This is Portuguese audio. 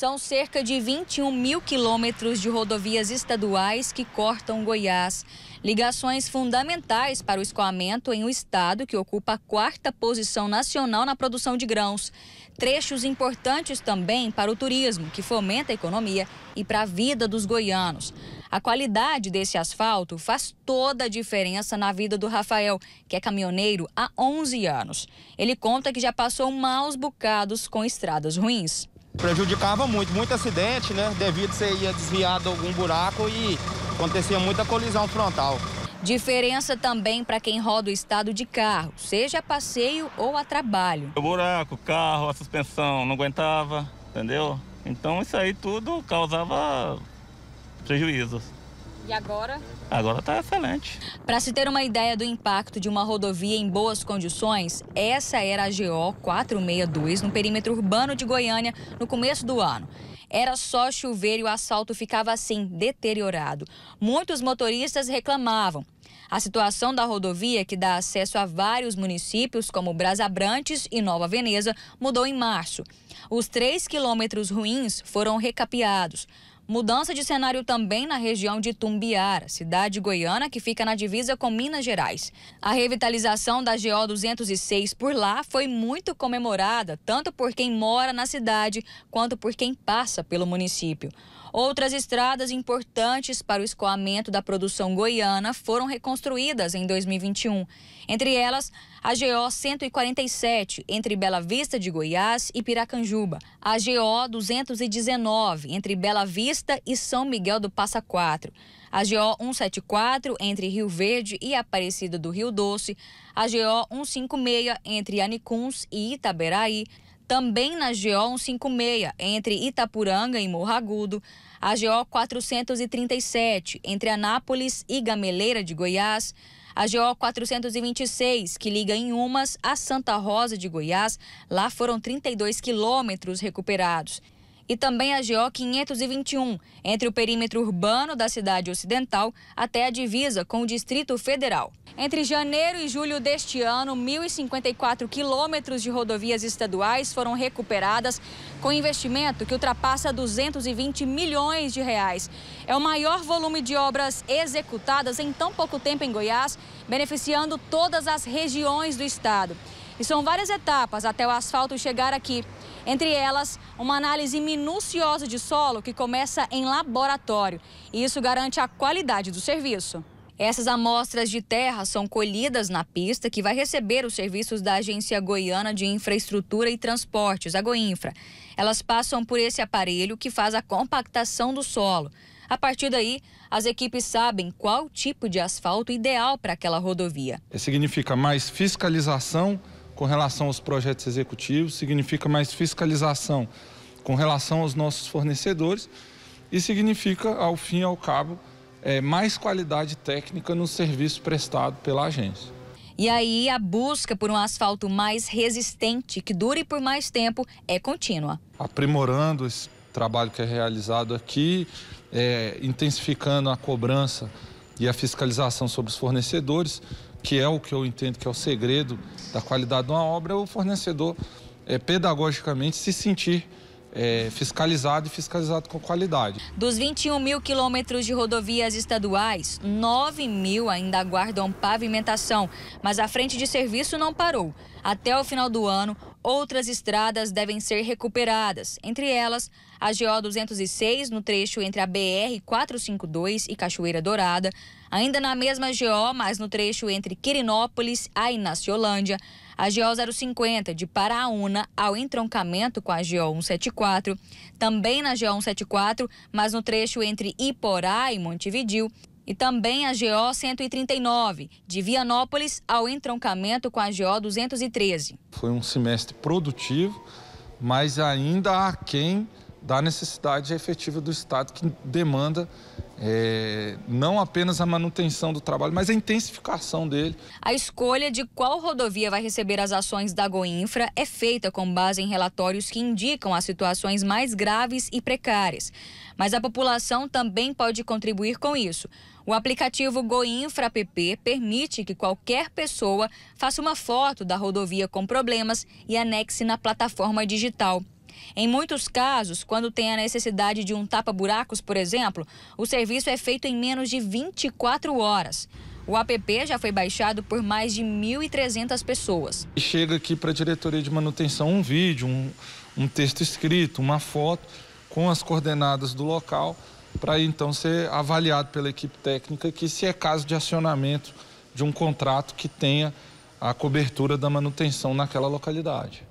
São cerca de 21 mil quilômetros de rodovias estaduais que cortam Goiás. Ligações fundamentais para o escoamento em um estado que ocupa a quarta posição nacional na produção de grãos. Trechos importantes também para o turismo, que fomenta a economia e para a vida dos goianos. A qualidade desse asfalto faz toda a diferença na vida do Rafael, que é caminhoneiro há 11 anos. Ele conta que já passou maus bocados com estradas ruins. Prejudicava muito, muito acidente, né? Devido você ia desviado de algum buraco e acontecia muita colisão frontal. Diferença também para quem roda o estado de carro, seja a passeio ou a trabalho. O buraco, o carro, a suspensão não aguentava, entendeu? Então isso aí tudo causava prejuízos. E agora? Agora está excelente. Para se ter uma ideia do impacto de uma rodovia em boas condições, essa era a GO 462 no perímetro urbano de Goiânia no começo do ano. Era só chover e o asfalto ficava assim, deteriorado. Muitos motoristas reclamavam. A situação da rodovia, que dá acesso a vários municípios, como Brasabrantes e Nova Veneza, mudou em março. Os três quilômetros ruins foram recapeados. Mudança de cenário também na região de Tumbiara, cidade goiana que fica na divisa com Minas Gerais. A revitalização da GO 206 por lá foi muito comemorada, tanto por quem mora na cidade quanto por quem passa pelo município. Outras estradas importantes para o escoamento da produção goiana foram reconstruídas em 2021. Entre elas, a GO 147, entre Bela Vista de Goiás e Piracanjuba. A GO 219, entre Bela Vista e São Miguel do Passa Quatro. A GO 174, entre Rio Verde e Aparecida do Rio Doce. A GO 156, entre Anicuns e Itaberaí. Também na GO 156, entre Itapuranga e Morragudo, a GO 437, entre Anápolis e Gameleira de Goiás, a GO 426, que liga em Umas a Santa Rosa de Goiás, lá foram 32 quilômetros recuperados e também a GO 521, entre o perímetro urbano da cidade ocidental até a divisa com o Distrito Federal. Entre janeiro e julho deste ano, 1.054 quilômetros de rodovias estaduais foram recuperadas, com investimento que ultrapassa 220 milhões de reais. É o maior volume de obras executadas em tão pouco tempo em Goiás, beneficiando todas as regiões do estado. E são várias etapas até o asfalto chegar aqui. Entre elas, uma análise minuciosa de solo que começa em laboratório. E isso garante a qualidade do serviço. Essas amostras de terra são colhidas na pista que vai receber os serviços da Agência Goiana de Infraestrutura e Transportes, a Goinfra. Elas passam por esse aparelho que faz a compactação do solo. A partir daí, as equipes sabem qual tipo de asfalto ideal para aquela rodovia. Significa mais fiscalização com relação aos projetos executivos, significa mais fiscalização com relação aos nossos fornecedores e significa, ao fim e ao cabo, é, mais qualidade técnica no serviço prestado pela agência. E aí, a busca por um asfalto mais resistente, que dure por mais tempo, é contínua. Aprimorando esse trabalho que é realizado aqui, é, intensificando a cobrança e a fiscalização sobre os fornecedores, que é o que eu entendo que é o segredo da qualidade de uma obra, é o fornecedor é, pedagogicamente se sentir é, fiscalizado e fiscalizado com qualidade. Dos 21 mil quilômetros de rodovias estaduais, 9 mil ainda aguardam pavimentação, mas a frente de serviço não parou. Até o final do ano, outras estradas devem ser recuperadas, entre elas a GO 206 no trecho entre a BR 452 e Cachoeira Dourada, Ainda na mesma GO, mas no trecho entre Quirinópolis a Inaciolândia, a GO 050 de Paraúna ao entroncamento com a GO 174, também na GO 174, mas no trecho entre Iporá e Montevidil, e também a GO 139, de Vianópolis ao entroncamento com a GO 213. Foi um semestre produtivo, mas ainda há quem da necessidade efetiva do Estado, que demanda é, não apenas a manutenção do trabalho, mas a intensificação dele. A escolha de qual rodovia vai receber as ações da Goinfra é feita com base em relatórios que indicam as situações mais graves e precárias. Mas a população também pode contribuir com isso. O aplicativo Goinfra app permite que qualquer pessoa faça uma foto da rodovia com problemas e anexe na plataforma digital. Em muitos casos, quando tem a necessidade de um tapa-buracos, por exemplo, o serviço é feito em menos de 24 horas. O app já foi baixado por mais de 1.300 pessoas. Chega aqui para a diretoria de manutenção um vídeo, um, um texto escrito, uma foto com as coordenadas do local para então ser avaliado pela equipe técnica que se é caso de acionamento de um contrato que tenha a cobertura da manutenção naquela localidade.